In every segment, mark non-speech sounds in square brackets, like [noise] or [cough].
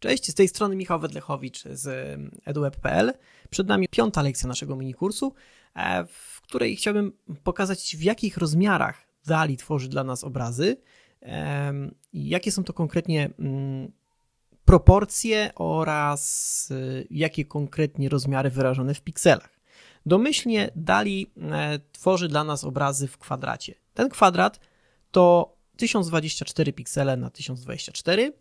Cześć, z tej strony Michał Wedlechowicz z mm, eduweb.pl. Przed nami piąta lekcja naszego minikursu, e, w której chciałbym pokazać, w jakich rozmiarach Dali tworzy dla nas obrazy i jakie są to konkretnie mm, proporcje oraz y, jakie konkretnie rozmiary wyrażone w pikselach. Domyślnie Dali e, tworzy dla nas obrazy w kwadracie. Ten kwadrat to 1024 piksele na 1024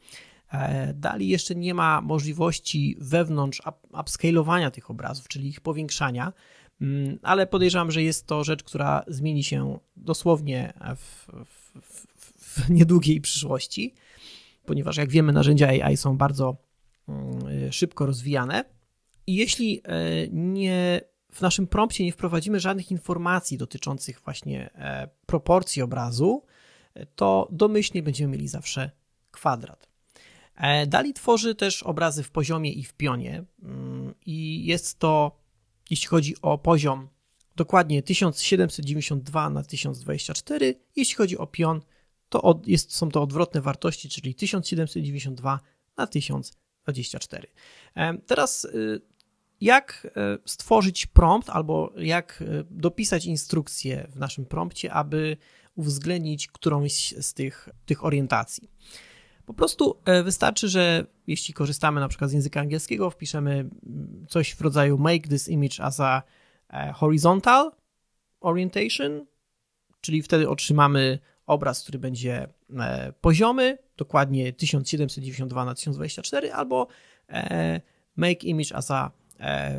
E, dali jeszcze nie ma możliwości wewnątrz upscalowania tych obrazów, czyli ich powiększania, mm, ale podejrzewam, że jest to rzecz, która zmieni się dosłownie w, w, w, [laughs] niedługiej przyszłości, ponieważ jak wiemy, narzędzia AI są bardzo mm, y, szybko rozwijane. I jeśli e, nie w naszym prompcie nie wprowadzimy żadnych informacji dotyczących właśnie e, proporcji obrazu, to domyślnie będziemy mieli zawsze kwadrat. E, Dali tworzy też obrazy w poziomie i w pionie mm, i jest to, jeśli chodzi o poziom, dokładnie 1792 na 1024, jeśli chodzi o pion, to od, jest, są to odwrotne wartości, czyli 1792 na 1024. E, teraz y, jak e, stworzyć prompt albo jak dopisać instrukcję w naszym prompcie, aby uwzględnić którąś z tych, tych orientacji. Po prostu e, wystarczy, że jeśli korzystamy na przykład z języka angielskiego, wpiszemy mm, coś w rodzaju make this image as a e, horizontal orientation, czyli wtedy otrzymamy obraz, który będzie e, poziomy, dokładnie 1792 na 1024 albo make image as a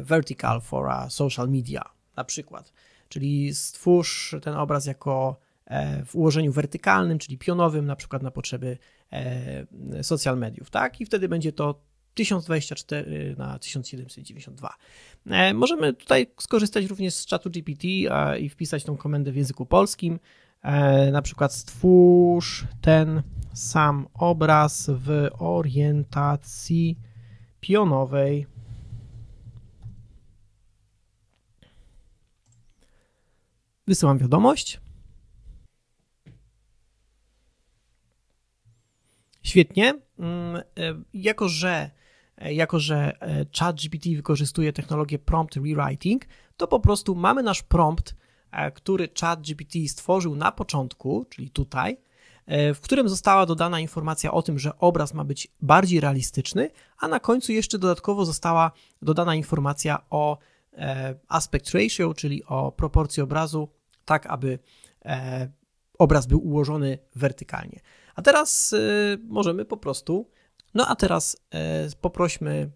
vertical for a social media na przykład. Czyli stwórz ten obraz jako w ułożeniu wertykalnym, czyli pionowym, na przykład na potrzeby E, social mediów, tak? I wtedy będzie to 1024 na 1792. E, możemy tutaj skorzystać również z czatu GPT i wpisać tą komendę w języku polskim. E, na przykład stwórz ten sam obraz w orientacji pionowej. Wysyłam wiadomość. Świetnie. Mm, e, jako, że e, jako że e, ChatGPT wykorzystuje technologię prompt rewriting, to po prostu mamy nasz prompt, który ChatGPT stworzył na początku, czyli tutaj, w którym została dodana informacja o tym, że obraz ma być bardziej realistyczny, a na końcu jeszcze dodatkowo została dodana informacja o aspect ratio, czyli o proporcji obrazu, tak aby obraz był ułożony wertykalnie. A teraz y, możemy po prostu. No a teraz y, poprośmy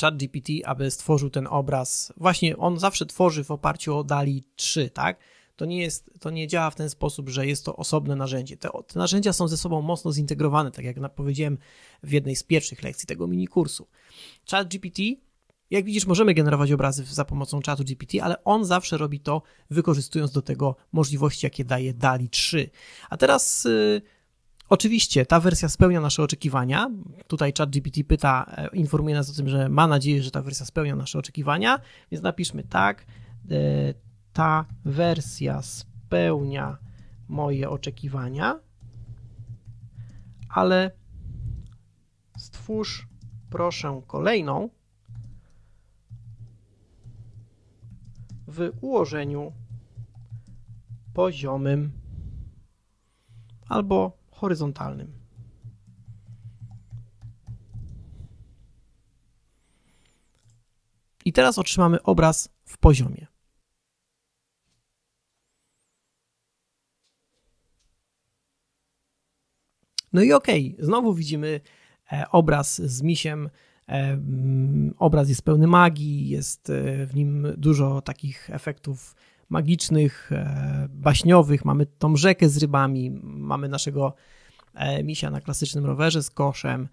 ChatGPT, aby stworzył ten obraz. Właśnie on zawsze tworzy w oparciu o DALI 3, tak? To nie, jest, to nie działa w ten sposób, że jest to osobne narzędzie. Te, te narzędzia są ze sobą mocno zintegrowane, tak jak powiedziałem w jednej z pierwszych lekcji tego mini kursu. ChatGPT jak widzisz, możemy generować obrazy za pomocą czatu GPT, ale on zawsze robi to, wykorzystując do tego możliwości, jakie daje DALI 3. A teraz. Y, oczywiście ta wersja spełnia nasze oczekiwania. Tutaj ChatGPT pyta, e, informuje nas o tym, że ma nadzieję, że ta wersja spełnia nasze oczekiwania, więc napiszmy tak. E, ta wersja spełnia moje oczekiwania, ale stwórz proszę kolejną, w ułożeniu poziomym albo horyzontalnym. I teraz otrzymamy obraz w poziomie. No i ok, znowu widzimy e, obraz z misiem Obraz jest pełny magii, jest e, w nim dużo takich efektów magicznych, e, baśniowych. Mamy tą rzekę z rybami, mamy naszego e, misia na klasycznym rowerze z koszem.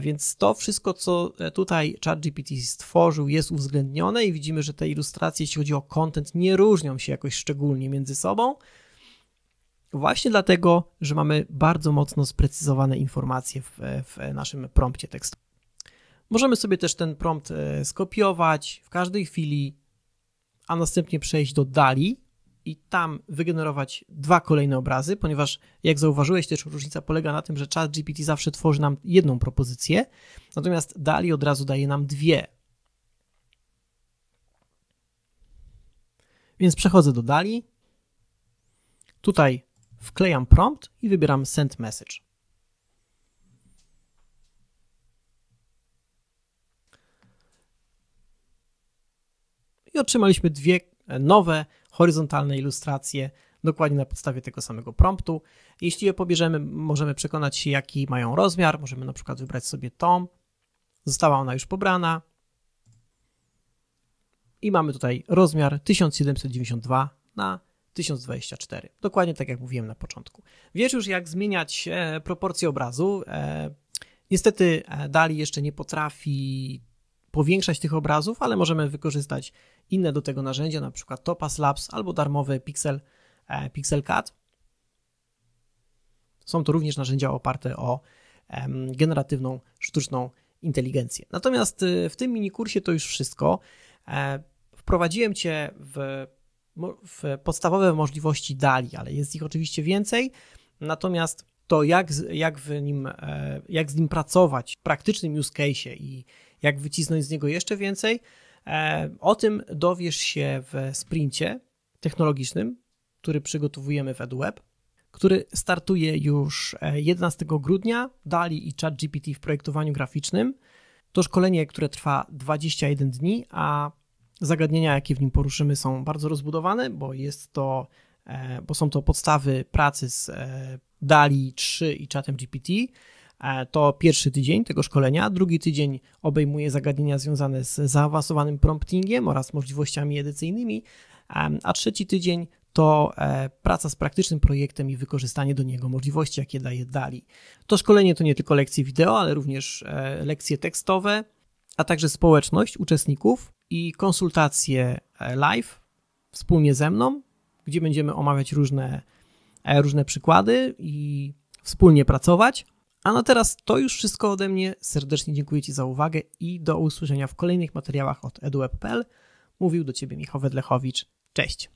Więc to wszystko, co tutaj ChatGPT stworzył, jest uwzględnione i widzimy, że te ilustracje, jeśli chodzi o content, nie różnią się jakoś szczególnie między sobą. Właśnie dlatego, że mamy bardzo mocno sprecyzowane informacje w, w naszym prompcie tekstu. Możemy sobie też ten prompt e, skopiować w każdej chwili, a następnie przejść do Dali i tam wygenerować dwa kolejne obrazy, ponieważ jak zauważyłeś też różnica polega na tym, że ChatGPT zawsze tworzy nam jedną propozycję, natomiast Dali od razu daje nam dwie. Więc przechodzę do Dali. Tutaj wklejam prompt i wybieram send message. otrzymaliśmy dwie e, nowe horyzontalne ilustracje dokładnie na podstawie tego samego promptu. Jeśli je pobierzemy, możemy przekonać się, jaki mają rozmiar. Możemy na przykład wybrać sobie tom. Została ona już pobrana. I mamy tutaj rozmiar 1792 na 1024. Dokładnie tak jak mówiłem na początku. Wiesz już, jak zmieniać e, proporcje obrazu. E, niestety Dali jeszcze nie potrafi powiększać tych obrazów, ale możemy wykorzystać inne do tego narzędzia, na przykład Topaz Labs albo darmowy Pixel, e, Pixel Cut. Są to również narzędzia oparte o e, generatywną sztuczną inteligencję. Natomiast y, w tym minikursie to już wszystko. E, wprowadziłem Cię w, w podstawowe możliwości DALI, ale jest ich oczywiście więcej. Natomiast to jak, jak, w nim, e, jak z nim pracować w praktycznym use case i jak wycisnąć z niego jeszcze więcej, e, o tym dowiesz się w sprincie technologicznym, który przygotowujemy w edweb, który startuje już 11 e, grudnia. Dali i ChatGPT w projektowaniu graficznym. To szkolenie, które trwa 21 dni, a zagadnienia, jakie w nim poruszymy, są bardzo rozbudowane, bo jest to, bo są to podstawy pracy z DALI 3 i czatem GPT. E, to pierwszy tydzień tego szkolenia. Drugi tydzień obejmuje zagadnienia związane z zaawansowanym promptingiem oraz możliwościami edycyjnymi, e, a trzeci tydzień to e, praca z praktycznym projektem i wykorzystanie do niego możliwości, jakie daje DALI. To szkolenie to nie tylko lekcje wideo, ale również lekcje tekstowe, a także społeczność uczestników i konsultacje live wspólnie ze mną, gdzie będziemy omawiać różne E, różne przykłady i wspólnie pracować. A na no teraz to już wszystko ode mnie. Serdecznie dziękuję Ci za uwagę i do usłyszenia w kolejnych materiałach od eduweb.pl. Mówił do Ciebie Michał Wedlechowicz. Cześć!